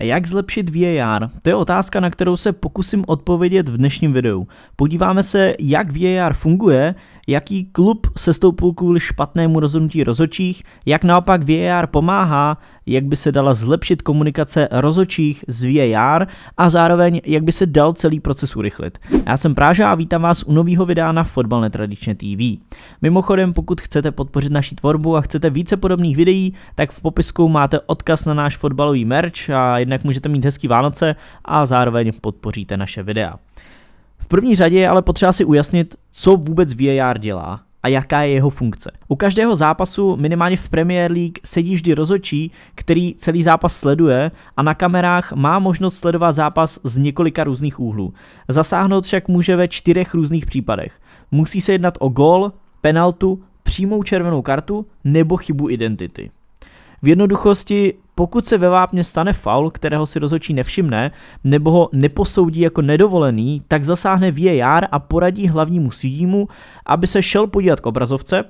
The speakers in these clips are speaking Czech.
Jak zlepšit VAR? To je otázka, na kterou se pokusím odpovědět v dnešním videu. Podíváme se, jak VAR funguje, jaký klub se stoupil kvůli špatnému rozhodnutí rozočích, jak naopak VAR pomáhá, jak by se dala zlepšit komunikace rozočích z VAR a zároveň jak by se dal celý proces urychlit. Já jsem Práža a vítám vás u nového videa na Fotbal Netradičně TV. Mimochodem, pokud chcete podpořit naši tvorbu a chcete více podobných videí, tak v popisku máte odkaz na náš fotbalový merch a jednak můžete mít hezký Vánoce a zároveň podpoříte naše videa. V první řadě je ale potřeba si ujasnit, co vůbec VAR dělá a jaká je jeho funkce. U každého zápasu, minimálně v Premier League, sedí vždy rozočí, který celý zápas sleduje a na kamerách má možnost sledovat zápas z několika různých úhlů. Zasáhnout však může ve čtyřech různých případech. Musí se jednat o gol, penaltu, přímou červenou kartu nebo chybu identity. V jednoduchosti pokud se ve vápně stane faul, kterého si rozhodčí nevšimne, nebo ho neposoudí jako nedovolený, tak zasáhne VAR a poradí hlavnímu sídímu, aby se šel podívat k obrazovce,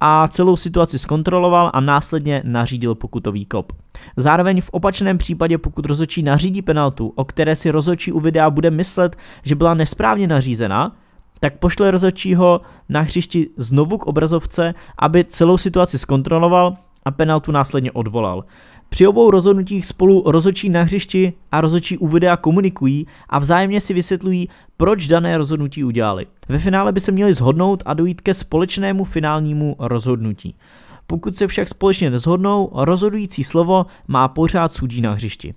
a celou situaci zkontroloval a následně nařídil pokutový kop. Zároveň v opačném případě, pokud rozhodčí nařídí penaltu, o které si rozhodčí u videa bude myslet, že byla nesprávně nařízena, tak pošle rozhodčího na hřišti znovu k obrazovce, aby celou situaci zkontroloval a penaltu následně odvolal. Při obou rozhodnutích spolu rozočí na hřišti a rozočí u videa komunikují a vzájemně si vysvětlují, proč dané rozhodnutí udělali. Ve finále by se měli zhodnout a dojít ke společnému finálnímu rozhodnutí. Pokud se však společně nezhodnou, rozhodující slovo má pořád sudí na hřišti.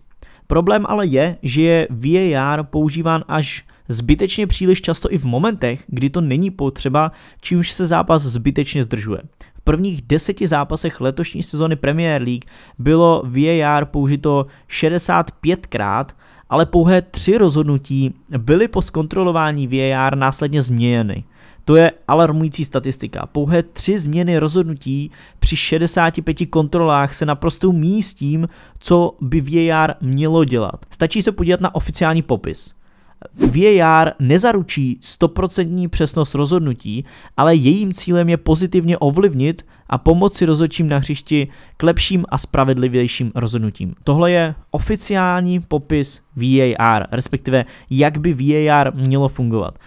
Problém ale je, že je VAR používán až zbytečně příliš často i v momentech, kdy to není potřeba, čímž se zápas zbytečně zdržuje prvních deseti zápasech letošní sezony Premier League bylo VAR použito 65krát, ale pouhé tři rozhodnutí byly po zkontrolování VAR následně změněny. To je alarmující statistika. Pouhé tři změny rozhodnutí při 65 kontrolách se naprosto míjí s tím, co by VAR mělo dělat. Stačí se podívat na oficiální popis. VAR nezaručí 100% přesnost rozhodnutí, ale jejím cílem je pozitivně ovlivnit a pomoci rozhodčím na hřišti k lepším a spravedlivějším rozhodnutím. Tohle je oficiální popis VAR, respektive jak by VAR mělo fungovat.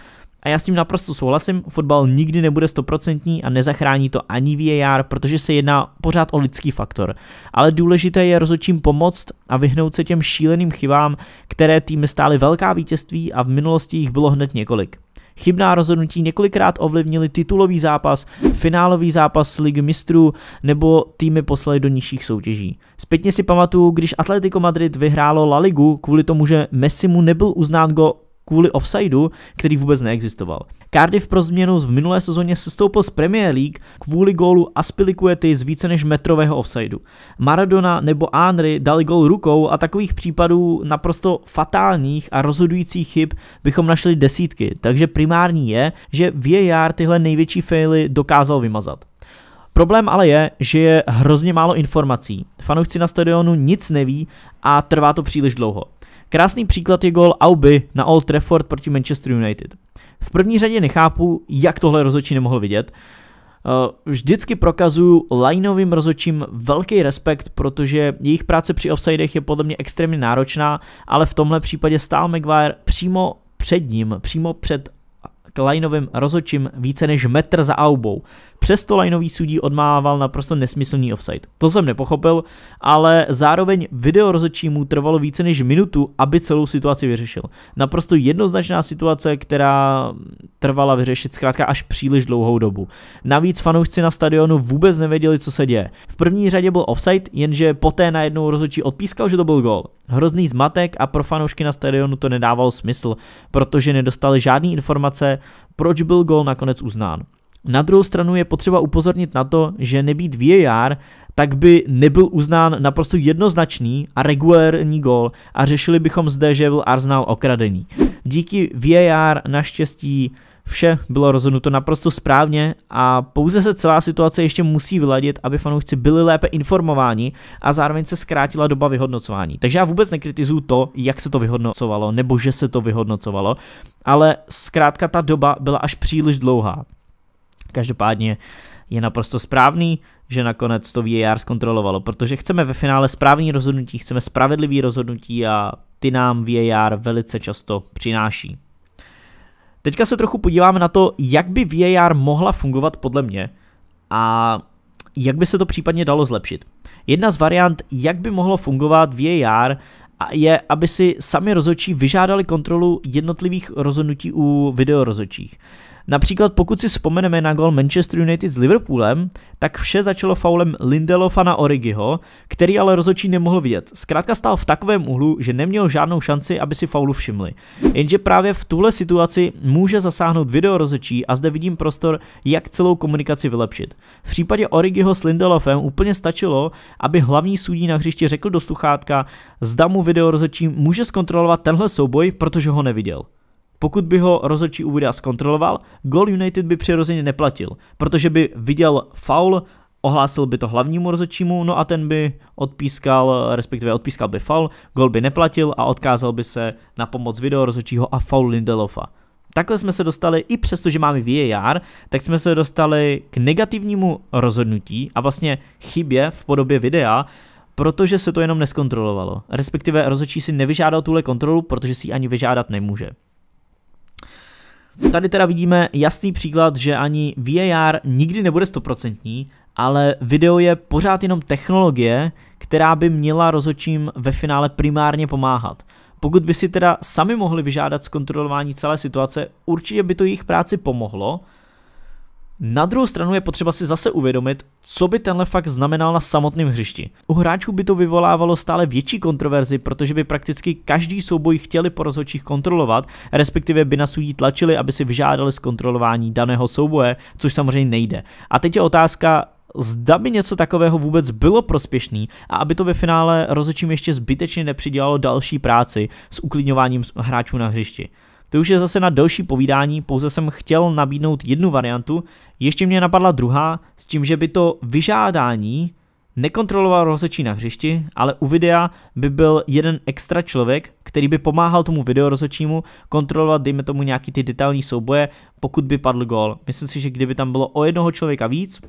A já s tím naprosto souhlasím, fotbal nikdy nebude stoprocentní a nezachrání to ani VAR, protože se jedná pořád o lidský faktor. Ale důležité je rozhodčím pomoct a vyhnout se těm šíleným chybám, které týmy stály velká vítězství a v minulosti jich bylo hned několik. Chybná rozhodnutí několikrát ovlivnily titulový zápas, finálový zápas Ligy mistrů nebo týmy poslali do nižších soutěží. Zpětně si pamatuju, když Atletico Madrid vyhrálo La Ligu kvůli tomu, že Messi mu nebyl uznán go kvůli offsideu, který vůbec neexistoval. Cardiff pro změnu v minulé sezóně sestoupil z Premier League kvůli gólu Aspilicuety z více než metrového offsideu. Maradona nebo Anry dali gól rukou a takových případů naprosto fatálních a rozhodujících chyb bychom našli desítky, takže primární je, že VAR tyhle největší faily dokázal vymazat. Problém ale je, že je hrozně málo informací. Fanoušci na stadionu nic neví a trvá to příliš dlouho. Krásný příklad je gol Auby na Old Trafford proti Manchester United. V první řadě nechápu, jak tohle rozhodčí nemohl vidět. Eh, vždycky prokazuju lineovým rozhodčím velký respekt, protože jejich práce při offsidech je podle mě extrémně náročná, ale v tomhle případě stál Maguire přímo před ním, přímo před k lineovým rozočím více než metr za aubou. Přesto lineový sudí odmával naprosto nesmyslný offside. To jsem nepochopil, ale zároveň video rozočímu trvalo více než minutu, aby celou situaci vyřešil. Naprosto jednoznačná situace, která trvala vyřešit zkrátka až příliš dlouhou dobu. Navíc fanoušci na stadionu vůbec nevěděli, co se děje. V první řadě byl offside, jenže poté najednou rozočí odpískal, že to byl gol. Hrozný zmatek a pro fanoušky na stadionu to nedávalo smysl, protože nedostali žádné informace, proč byl gol nakonec uznán. Na druhou stranu je potřeba upozornit na to, že nebýt VAR, tak by nebyl uznán naprosto jednoznačný a regulérní gol a řešili bychom zde, že byl Arsenal okradený. Díky VAR naštěstí Vše bylo rozhodnuto naprosto správně a pouze se celá situace ještě musí vyladit, aby fanoušci byli lépe informováni a zároveň se zkrátila doba vyhodnocování. Takže já vůbec nekritizuju to, jak se to vyhodnocovalo nebo že se to vyhodnocovalo, ale zkrátka ta doba byla až příliš dlouhá. Každopádně je naprosto správný, že nakonec to VAR zkontrolovalo, protože chceme ve finále správný rozhodnutí, chceme spravedlivý rozhodnutí a ty nám VAR velice často přináší. Teďka se trochu podíváme na to, jak by VAR mohla fungovat podle mě a jak by se to případně dalo zlepšit. Jedna z variant, jak by mohlo fungovat VAR, je, aby si sami rozhodčí vyžádali kontrolu jednotlivých rozhodnutí u videorozhodčích. Například pokud si vzpomeneme na gol Manchester United s Liverpoolem, tak vše začalo faulem Lindelofa na Origiho, který ale rozhodčí nemohl vidět. Zkrátka stál v takovém úhlu, že neměl žádnou šanci, aby si faulu všimli. Jenže právě v tuhle situaci může zasáhnout video rozhodčí a zde vidím prostor, jak celou komunikaci vylepšit. V případě Origiho s Lindelofem úplně stačilo, aby hlavní sudí na hřišti řekl do sluchátka, zda mu video rozhodčí může zkontrolovat tenhle souboj, protože ho neviděl. Pokud by ho rozhodčí u videa zkontroloval, gol United by přirozeně neplatil, protože by viděl faul, ohlásil by to hlavnímu rozhodčímu, no a ten by odpískal, respektive odpískal by faul, gol by neplatil a odkázal by se na pomoc video rozhodčího a faul Lindelofa. Takhle jsme se dostali, i přesto, že máme VAR, tak jsme se dostali k negativnímu rozhodnutí a vlastně chybě v podobě videa, protože se to jenom neskontrolovalo. Respektive rozhodčí si nevyžádal tuhle kontrolu, protože si ji ani vyžádat nemůže. Tady teda vidíme jasný příklad, že ani VAR nikdy nebude stoprocentní, ale video je pořád jenom technologie, která by měla rozhodčím ve finále primárně pomáhat. Pokud by si teda sami mohli vyžádat zkontrolování celé situace, určitě by to jejich práci pomohlo, na druhou stranu je potřeba si zase uvědomit, co by tenhle fakt znamenal na samotném hřišti. U hráčů by to vyvolávalo stále větší kontroverzi, protože by prakticky každý souboj chtěli po rozhodčích kontrolovat, respektive by na sudí tlačili, aby si vyžádali zkontrolování daného souboje, což samozřejmě nejde. A teď je otázka, zda by něco takového vůbec bylo prospěšný a aby to ve finále rozhodčím ještě zbytečně nepřidělalo další práci s uklidňováním hráčů na hřišti. To už je zase na delší povídání, pouze jsem chtěl nabídnout jednu variantu, ještě mě napadla druhá, s tím, že by to vyžádání nekontroloval rozhodčí na hřišti, ale u videa by byl jeden extra člověk, který by pomáhal tomu videorozhodčímu kontrolovat, dejme tomu, nějaký ty detailní souboje, pokud by padl gol. Myslím si, že kdyby tam bylo o jednoho člověka víc,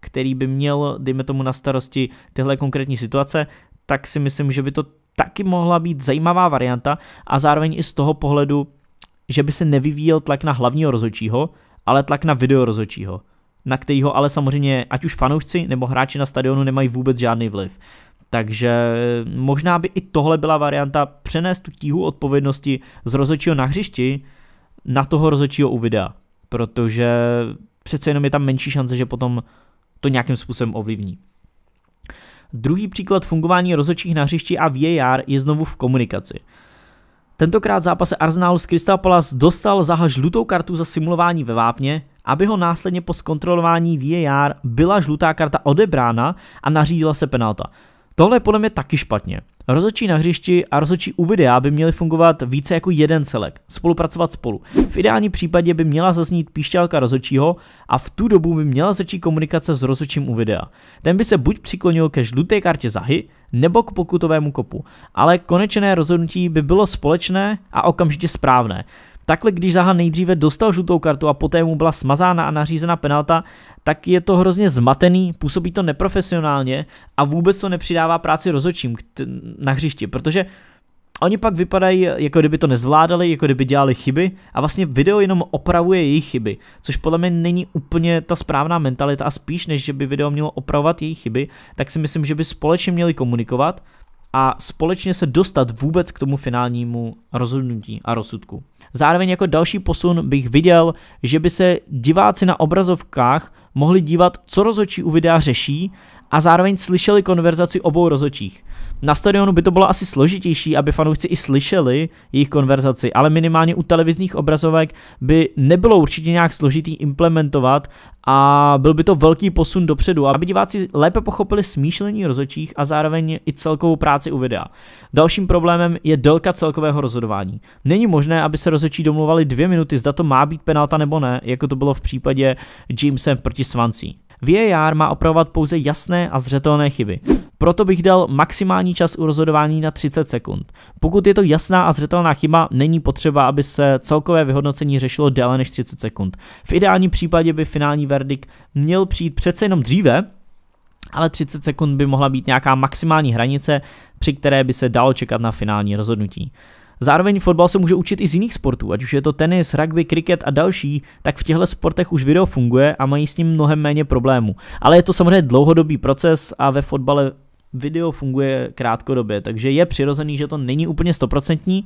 který by měl, dejme tomu, na starosti tyhle konkrétní situace, tak si myslím, že by to taky mohla být zajímavá varianta a zároveň i z toho pohledu, že by se nevyvíjel tlak na hlavního rozhodčího, ale tlak na video rozhodčího, na kterýho ale samozřejmě ať už fanoušci nebo hráči na stadionu nemají vůbec žádný vliv. Takže možná by i tohle byla varianta přenést tu tíhu odpovědnosti z rozhodčího na hřišti na toho rozhodčího u videa, protože přece jenom je tam menší šance, že potom to nějakým způsobem ovlivní. Druhý příklad fungování rozhodčích na hřišti a VAR je znovu v komunikaci. Tentokrát v zápase Arsenal s Crystal Palace dostal Zaha žlutou kartu za simulování ve vápně, aby ho následně po zkontrolování VAR byla žlutá karta odebrána a nařídila se penalta. Tohle je podle mě taky špatně. Rozočí na hřišti a rozočí u videa by měly fungovat více jako jeden celek, spolupracovat spolu. V ideálním případě by měla zaznít píšťálka rozočího a v tu dobu by měla začít komunikace s rozočím u videa. Ten by se buď přiklonil ke žluté kartě zahy, nebo k pokutovému kopu, ale konečné rozhodnutí by bylo společné a okamžitě správné. Takhle, když Zaha nejdříve dostal žlutou kartu a poté mu byla smazána a nařízena penalta, tak je to hrozně zmatený, působí to neprofesionálně a vůbec to nepřidává práci rozočím na hřišti, protože Oni pak vypadají, jako kdyby to nezvládali, jako kdyby dělali chyby a vlastně video jenom opravuje jejich chyby, což podle mě není úplně ta správná mentalita a spíš než, že by video mělo opravovat jejich chyby, tak si myslím, že by společně měli komunikovat a společně se dostat vůbec k tomu finálnímu rozhodnutí a rozsudku. Zároveň jako další posun bych viděl, že by se diváci na obrazovkách mohli dívat, co rozhodčí u videa řeší a zároveň slyšeli konverzaci obou rozočích. Na stadionu by to bylo asi složitější, aby fanoušci i slyšeli jejich konverzaci, ale minimálně u televizních obrazovek by nebylo určitě nějak složitý implementovat a byl by to velký posun dopředu, aby diváci lépe pochopili smýšlení rozočích a zároveň i celkovou práci u videa. Dalším problémem je délka celkového rozhodování. Není možné, aby se rozočí domluvali dvě minuty, zda to má být penalta nebo ne, jako to bylo v případě Jamesa proti Svancí. VAR má opravovat pouze jasné a zřetelné chyby. Proto bych dal maximální čas u rozhodování na 30 sekund. Pokud je to jasná a zřetelná chyba, není potřeba, aby se celkové vyhodnocení řešilo déle než 30 sekund. V ideálním případě by finální verdikt měl přijít přece jenom dříve, ale 30 sekund by mohla být nějaká maximální hranice, při které by se dalo čekat na finální rozhodnutí. Zároveň fotbal se může učit i z jiných sportů, ať už je to tenis, rugby, kriket a další, tak v těchto sportech už video funguje a mají s ním mnohem méně problémů. Ale je to samozřejmě dlouhodobý proces a ve fotbale video funguje krátkodobě, takže je přirozený, že to není úplně stoprocentní,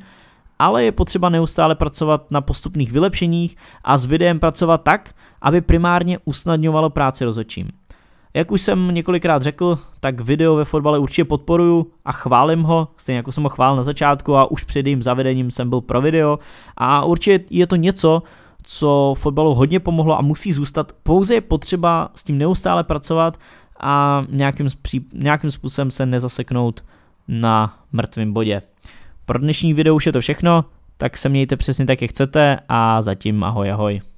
ale je potřeba neustále pracovat na postupných vylepšeních a s videem pracovat tak, aby primárně usnadňovalo práci rozhodčím. Jak už jsem několikrát řekl, tak video ve fotbale určitě podporuju a chválím ho, stejně jako jsem ho chválil na začátku a už před jejím zavedením jsem byl pro video a určitě je to něco, co fotbalu hodně pomohlo a musí zůstat, pouze je potřeba s tím neustále pracovat a nějakým, nějakým způsobem se nezaseknout na mrtvém bodě. Pro dnešní video už je to všechno, tak se mějte přesně tak, jak chcete a zatím ahoj ahoj.